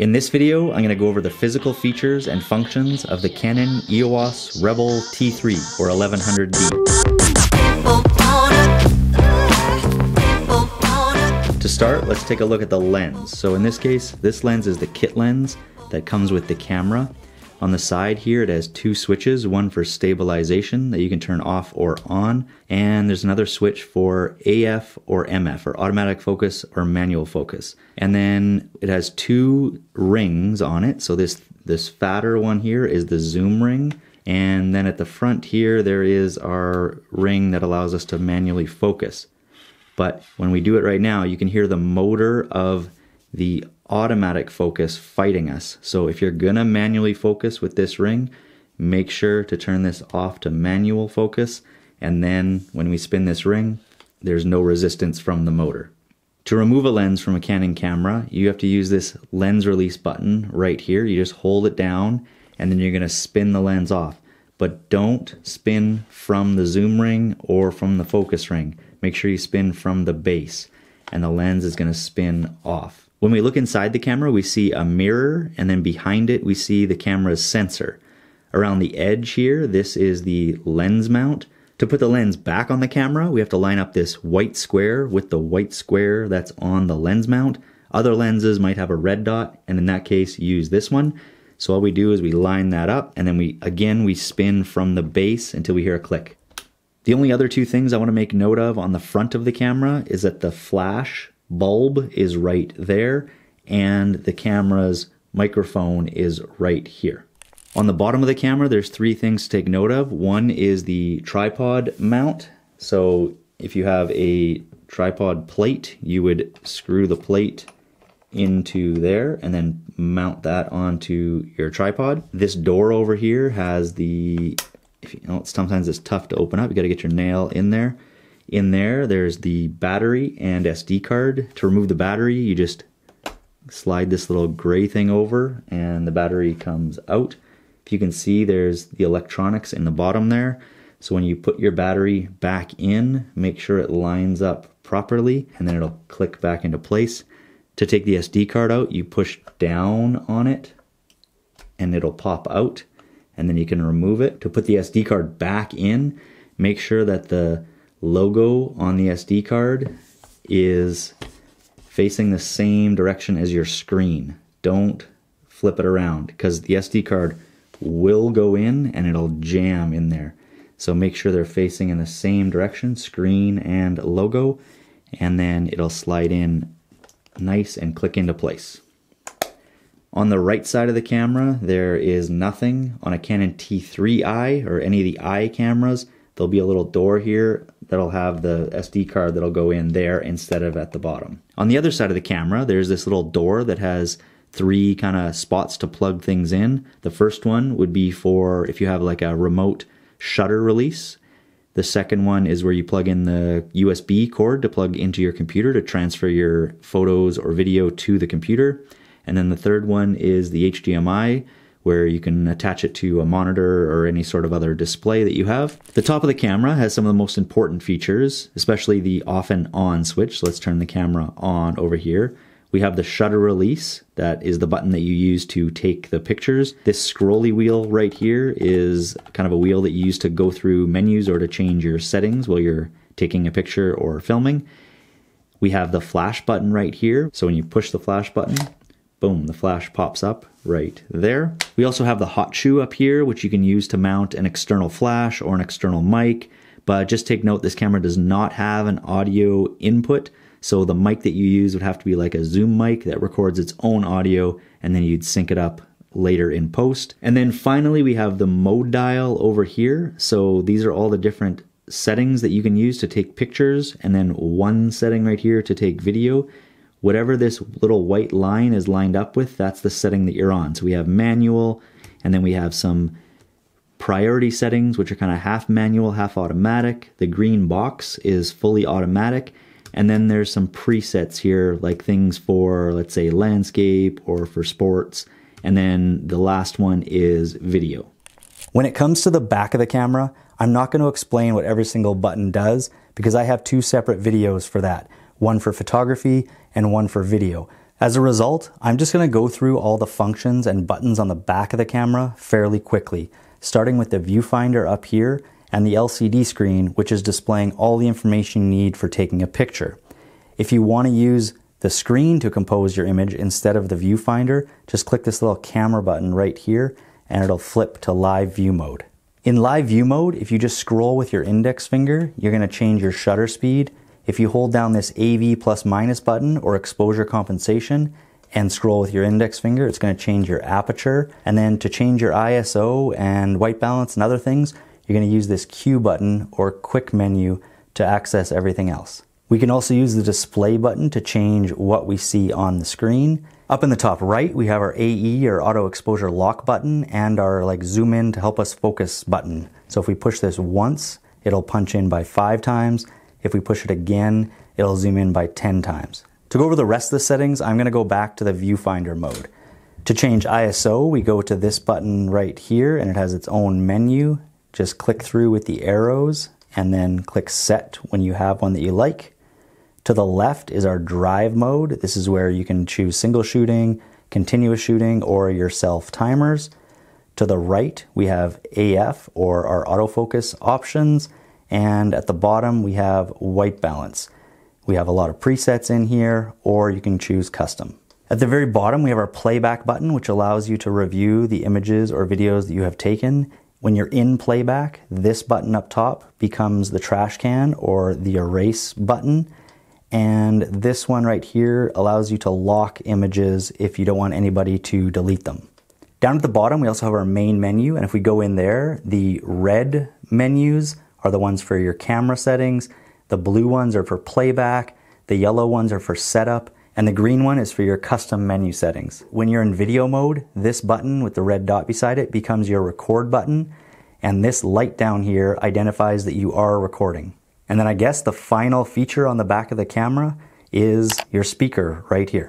In this video, I'm going to go over the physical features and functions of the Canon EOS Rebel T3 or 1100D. To start, let's take a look at the lens. So in this case, this lens is the kit lens that comes with the camera. On the side here, it has two switches, one for stabilization that you can turn off or on, and there's another switch for AF or MF, or automatic focus or manual focus. And then it has two rings on it. So this, this fatter one here is the zoom ring, and then at the front here, there is our ring that allows us to manually focus. But when we do it right now, you can hear the motor of the automatic focus fighting us. So if you're gonna manually focus with this ring, make sure to turn this off to manual focus. And then when we spin this ring, there's no resistance from the motor. To remove a lens from a Canon camera, you have to use this lens release button right here. You just hold it down and then you're gonna spin the lens off. But don't spin from the zoom ring or from the focus ring. Make sure you spin from the base and the lens is gonna spin off. When we look inside the camera, we see a mirror, and then behind it, we see the camera's sensor. Around the edge here, this is the lens mount. To put the lens back on the camera, we have to line up this white square with the white square that's on the lens mount. Other lenses might have a red dot, and in that case, use this one. So all we do is we line that up, and then we again, we spin from the base until we hear a click. The only other two things I want to make note of on the front of the camera is that the flash bulb is right there, and the camera's microphone is right here. On the bottom of the camera, there's three things to take note of. One is the tripod mount. So if you have a tripod plate, you would screw the plate into there and then mount that onto your tripod. This door over here has the, if you know, sometimes it's tough to open up, you gotta get your nail in there. In there, there's the battery and SD card. To remove the battery, you just slide this little gray thing over and the battery comes out. If you can see, there's the electronics in the bottom there. So when you put your battery back in, make sure it lines up properly and then it'll click back into place. To take the SD card out, you push down on it and it'll pop out and then you can remove it. To put the SD card back in, make sure that the logo on the SD card is facing the same direction as your screen. Don't flip it around because the SD card will go in and it'll jam in there. So make sure they're facing in the same direction, screen and logo, and then it'll slide in nice and click into place. On the right side of the camera, there is nothing. On a Canon T3i or any of the i cameras, there'll be a little door here that'll have the SD card that'll go in there instead of at the bottom. On the other side of the camera, there's this little door that has three kind of spots to plug things in. The first one would be for if you have like a remote shutter release. The second one is where you plug in the USB cord to plug into your computer to transfer your photos or video to the computer. And then the third one is the HDMI where you can attach it to a monitor or any sort of other display that you have. The top of the camera has some of the most important features, especially the off and on switch. Let's turn the camera on over here. We have the shutter release, that is the button that you use to take the pictures. This scrolly wheel right here is kind of a wheel that you use to go through menus or to change your settings while you're taking a picture or filming. We have the flash button right here. So when you push the flash button, Boom, the flash pops up right there. We also have the hot shoe up here, which you can use to mount an external flash or an external mic. But just take note, this camera does not have an audio input. So the mic that you use would have to be like a Zoom mic that records its own audio and then you'd sync it up later in post. And then finally, we have the mode dial over here. So these are all the different settings that you can use to take pictures and then one setting right here to take video whatever this little white line is lined up with, that's the setting that you're on. So we have manual, and then we have some priority settings, which are kind of half manual, half automatic. The green box is fully automatic. And then there's some presets here, like things for, let's say, landscape or for sports. And then the last one is video. When it comes to the back of the camera, I'm not going to explain what every single button does because I have two separate videos for that one for photography, and one for video. As a result, I'm just going to go through all the functions and buttons on the back of the camera fairly quickly, starting with the viewfinder up here and the LCD screen, which is displaying all the information you need for taking a picture. If you want to use the screen to compose your image instead of the viewfinder, just click this little camera button right here and it'll flip to live view mode. In live view mode, if you just scroll with your index finger, you're going to change your shutter speed if you hold down this AV plus minus button or exposure compensation and scroll with your index finger, it's going to change your aperture. And then to change your ISO and white balance and other things, you're going to use this Q button or quick menu to access everything else. We can also use the display button to change what we see on the screen. Up in the top right, we have our AE or auto exposure lock button and our like zoom in to help us focus button. So if we push this once, it'll punch in by five times. If we push it again, it'll zoom in by 10 times. To go over the rest of the settings, I'm gonna go back to the viewfinder mode. To change ISO, we go to this button right here and it has its own menu. Just click through with the arrows and then click set when you have one that you like. To the left is our drive mode. This is where you can choose single shooting, continuous shooting, or your self timers. To the right, we have AF or our autofocus options. And at the bottom, we have white balance. We have a lot of presets in here, or you can choose custom. At the very bottom, we have our playback button, which allows you to review the images or videos that you have taken. When you're in playback, this button up top becomes the trash can or the erase button. And this one right here allows you to lock images if you don't want anybody to delete them. Down at the bottom, we also have our main menu. And if we go in there, the red menus are the ones for your camera settings, the blue ones are for playback, the yellow ones are for setup, and the green one is for your custom menu settings. When you're in video mode, this button with the red dot beside it becomes your record button, and this light down here identifies that you are recording. And then I guess the final feature on the back of the camera is your speaker right here.